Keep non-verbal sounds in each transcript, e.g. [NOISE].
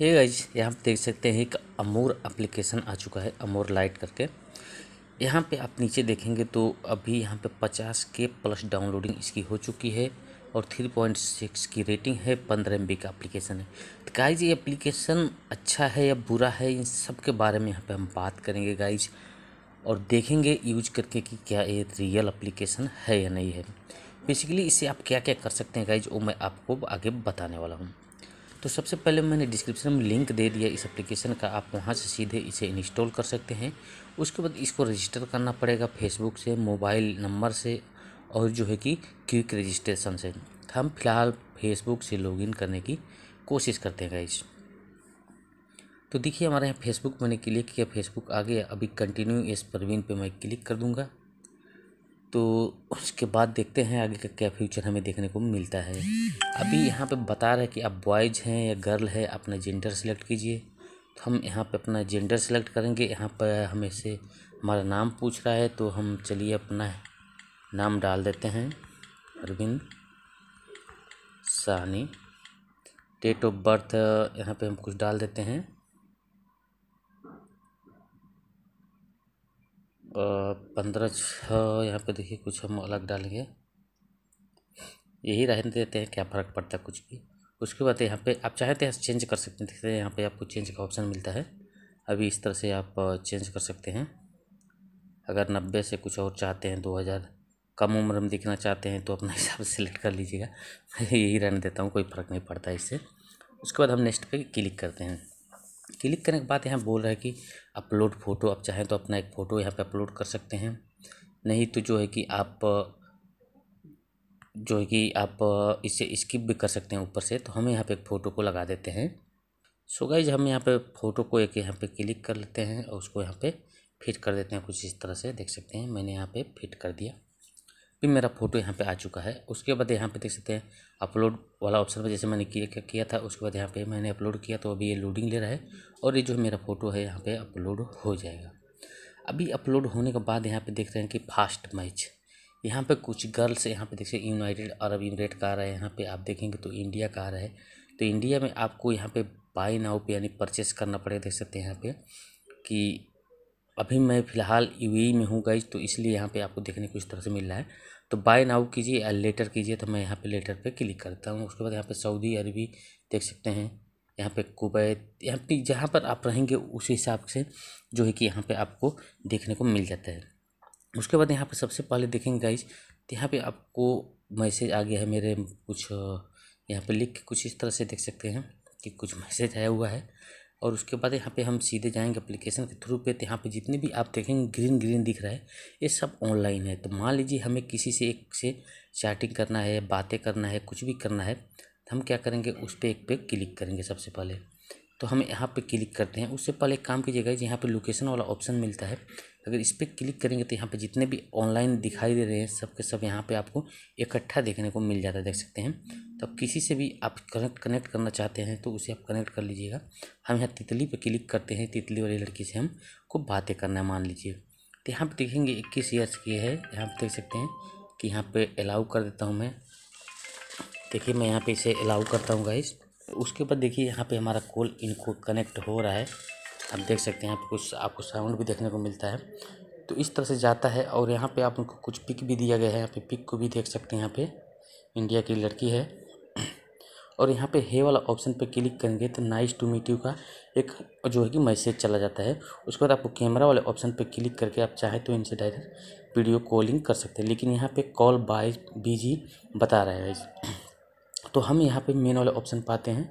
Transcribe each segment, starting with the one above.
ये गाइज यहाँ पर देख सकते हैं एक अमोर एप्लीकेशन आ चुका है अमोर लाइट करके यहाँ पे आप नीचे देखेंगे तो अभी यहाँ पे 50 के प्लस डाउनलोडिंग इसकी हो चुकी है और 3.6 की रेटिंग है पंद्रह एम का एप्लीकेशन है तो गाइज ये एप्लीकेशन अच्छा है या बुरा है इन सब के बारे में यहाँ पे हम बात करेंगे गाइज और देखेंगे यूज करके कि क्या ये रियल अप्लीकेशन है या नहीं है बेसिकली इससे आप क्या क्या कर सकते हैं गाइज वो मैं आपको आगे बताने वाला हूँ तो सबसे पहले मैंने डिस्क्रिप्शन में लिंक दे दिया इस एप्लीकेशन का आप वहाँ से सीधे इसे इंस्टॉल कर सकते हैं उसके बाद इसको रजिस्टर करना पड़ेगा फेसबुक से मोबाइल नंबर से और जो है कि क्विक रजिस्ट्रेशन से हम फिलहाल फेसबुक से लॉगिन करने की कोशिश करते हैं गाइज तो देखिए हमारे यहाँ फेसबुक मैंने क्लिक किया फेसबुक आ गया अभी कंटिन्यू इस परवीन पे मैं क्लिक कर दूंगा तो उसके बाद देखते हैं आगे का क्या फ्यूचर हमें देखने को मिलता है अभी यहाँ पे बता रहा है कि आप बॉयज़ हैं या गर्ल है अपना जेंडर सेलेक्ट कीजिए तो हम यहाँ पे अपना जेंडर सेलेक्ट करेंगे यहाँ पर हमें से हमारा नाम पूछ रहा है तो हम चलिए अपना नाम डाल देते हैं अरविंद सानी डेट ऑफ बर्थ यहाँ पे हम कुछ डाल देते हैं पंद्रह छः यहाँ पे देखिए कुछ हम अलग डालेंगे यही रहने देते हैं क्या फ़र्क पड़ता है कुछ भी उसके बाद यहाँ पे आप चाहते तो यहाँ चेंज कर सकते हैं देखते हैं यहाँ पे आपको चेंज का ऑप्शन मिलता है अभी इस तरह से आप चेंज कर सकते हैं अगर नब्बे से कुछ और चाहते हैं दो हज़ार कम उम्र में दिखना चाहते हैं तो अपने [LAUGHS] हिसाब से सिलेक्ट कर लीजिएगा [LAUGHS] यही रहने देता हूँ कोई फ़र्क नहीं पड़ता इससे उसके बाद हम नेक्स्ट पे क्लिक करते हैं क्लिक करने के बाद यहाँ बोल रहा है कि अपलोड फ़ोटो आप चाहें तो अपना एक फ़ोटो यहाँ पे अपलोड कर सकते हैं नहीं तो जो है कि आप जो है कि आप इसे स्किप भी कर सकते हैं ऊपर से तो हम यहाँ पे एक फ़ोटो को लगा देते हैं सो गाइज हम यहाँ पे फ़ोटो को एक यहाँ पे क्लिक कर लेते हैं और उसको यहाँ पे फिट कर देते हैं कुछ इस तरह से देख सकते हैं मैंने यहाँ पर फिट कर दिया भी मेरा फोटो यहाँ पे आ चुका है उसके बाद यहाँ पे देख सकते हैं अपलोड वाला ऑप्शन पर जैसे मैंने किया किया था उसके बाद यहाँ पे मैंने अपलोड किया तो अभी ये लोडिंग ले रहा है और ये जो मेरा फ़ोटो है यहाँ पे अपलोड हो जाएगा अभी अपलोड होने के बाद यहाँ पे देख रहे हैं कि फास्ट मैच यहाँ पर कुछ गर्ल्स यहाँ देख देखिए यूनाइटेड अरब इमरेट का आ रहा है यहाँ पर आप देखेंगे तो इंडिया का आ रहा है तो इंडिया में आपको यहाँ पर बाई नाउ पर यानी परचेस करना पड़ेगा देख सकते हैं यहाँ पर कि अभी मैं फ़िलहाल यू ए में हूँ गई तो इसलिए यहाँ पे आपको देखने को इस तरह से मिल रहा है तो बाय नाउ कीजिए या uh, लेटर कीजिए तो मैं यहाँ पे लेटर पे क्लिक करता हूँ उसके बाद यहाँ पे सऊदी अरबी देख सकते हैं यहाँ पे कुवैत यहाँ पे जहाँ पर आप रहेंगे उस हिसाब से जो है कि यहाँ पर आपको देखने को मिल जाता है उसके बाद यहाँ पर सबसे पहले देखेंगे गाइज तो यहाँ पर आपको मैसेज आ गया है मेरे कुछ uh, यहाँ पर लिख के कुछ इस तरह से देख सकते हैं कि कुछ मैसेज आया हुआ है और उसके बाद यहाँ पे हम सीधे जाएंगे एप्लीकेशन के थ्रू पे तो यहाँ पे जितने भी आप देखेंगे ग्रीन ग्रीन दिख रहा है ये सब ऑनलाइन है तो मान लीजिए हमें किसी से एक से चैटिंग करना है बातें करना है कुछ भी करना है तो हम क्या करेंगे उस पर एक पे क्लिक करेंगे सबसे पहले तो हम यहाँ पे क्लिक करते हैं उससे पहले एक काम कीजिएगा जी यहाँ पे लोकेशन वाला ऑप्शन मिलता है अगर इस पर क्लिक करेंगे तो यहाँ पे जितने भी ऑनलाइन दिखाई दे रहे हैं सब के सब यहाँ पे आपको इकट्ठा देखने को मिल जाता है देख सकते हैं तो किसी से भी आप कनेक्ट कनेक्ट करना चाहते हैं तो उसे आप कनेक्ट कर लीजिएगा हम यहाँ तितली पर क्लिक करते हैं तितली वाली लड़की से हमको बातें करना है मान लीजिए तो यहाँ पर देखेंगे इक्कीस ईयर्स की है यहाँ पर देख सकते हैं कि यहाँ पर अलाउ कर देता हूँ मैं देखिए मैं यहाँ पर इसे अलाउ करता हूँ गाइस उसके बाद देखिए यहाँ पे हमारा कॉल इनको कनेक्ट हो रहा है आप देख सकते हैं यहाँ पे कुछ आपको साउंड भी देखने को मिलता है तो इस तरह से जाता है और यहाँ पे आप उनको कुछ पिक भी दिया गया है यहाँ पे पिक को भी देख सकते हैं यहाँ पे इंडिया की लड़की है [CLEARS THROAT] और यहाँ पे हे वाला ऑप्शन पे क्लिक करेंगे तो नाइस टू मीट यू का एक जो है कि मैसेज चला जाता है उसके बाद आपको कैमरा वाले ऑप्शन पे क्लिक करके आप चाहे तो इनसे डायरेक्ट वीडियो कॉलिंग कर सकते हैं लेकिन यहाँ पे कॉल बाय बीजी बता रहा है तो हम यहाँ पे मेन वाला ऑप्शन पाते हैं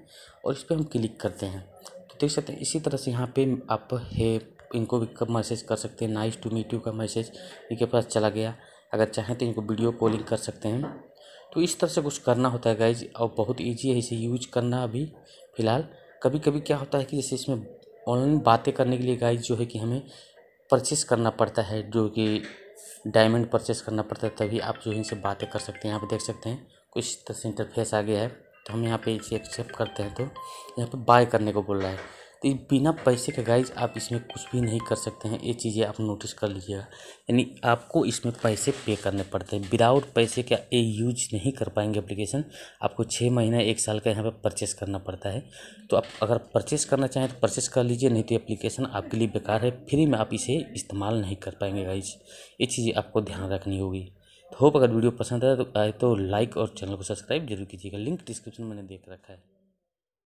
और इस पर हम क्लिक करते हैं तो देख सकते हैं इसी तरह से यहाँ पे आप है इनको भी मैसेज कर सकते हैं नाइस टू मीट यू का मैसेज इनके पास चला गया अगर चाहें तो इनको वीडियो कॉलिंग कर सकते हैं तो इस तरह से कुछ करना होता है गाइज और बहुत ईजी है इसे यूज करना अभी फ़िलहाल कभी कभी क्या होता है कि जैसे इसमें ऑनलाइन बातें करने के लिए गाइज जो है कि हमें परचेस करना पड़ता है जो कि डायमंड परचेस करना पड़ता है तभी आप जो है इनसे बातें कर सकते हैं यहाँ पर देख सकते हैं इस तरह से इंटरफेस आ गया है तो हम यहाँ पे इसे एक्सेप्ट करते हैं तो यहाँ पे बाय करने को बोल रहा है तो बिना पैसे के गाइज आप इसमें कुछ भी नहीं कर सकते हैं ये चीज़ें आप नोटिस कर लीजिएगा यानी आपको इसमें पैसे पे करने पड़ते हैं विदाउट पैसे का ये यूज नहीं कर पाएंगे एप्लीकेशन आपको छः महीना एक साल का यहाँ पर परचेस करना पड़ता है तो आप अगर परचेस करना चाहें तो परचेस कर लीजिए नहीं तो एप्लीकेशन आपके लिए बेकार है फ्री में आप इसे इस्तेमाल नहीं कर पाएंगे गाइज ये चीज़ें आपको ध्यान रखनी होगी होप अगर वीडियो पसंद आए तो आए तो लाइक और चैनल को सब्सक्राइब जरूर कीजिएगा लिंक डिस्क्रिप्शन में मैंने देख रखा है